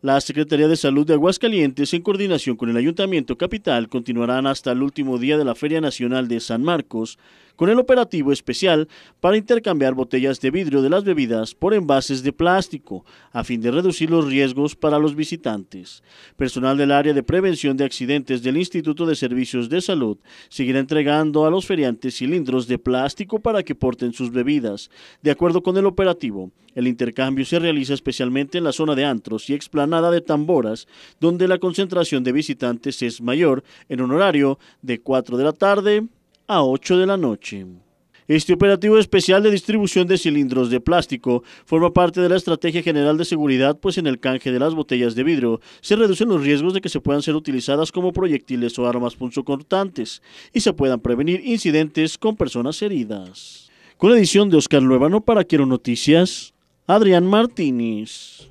La Secretaría de Salud de Aguascalientes, en coordinación con el Ayuntamiento Capital, continuarán hasta el último día de la Feria Nacional de San Marcos con el operativo especial para intercambiar botellas de vidrio de las bebidas por envases de plástico, a fin de reducir los riesgos para los visitantes. Personal del área de prevención de accidentes del Instituto de Servicios de Salud seguirá entregando a los feriantes cilindros de plástico para que porten sus bebidas. De acuerdo con el operativo, el intercambio se realiza especialmente en la zona de antros y explanada de tamboras, donde la concentración de visitantes es mayor en un horario de 4 de la tarde a 8 de la noche. Este operativo especial de distribución de cilindros de plástico forma parte de la Estrategia General de Seguridad, pues en el canje de las botellas de vidrio se reducen los riesgos de que se puedan ser utilizadas como proyectiles o armas punzocortantes y se puedan prevenir incidentes con personas heridas. Con la edición de Oscar Luevano para Quiero Noticias, Adrián Martínez.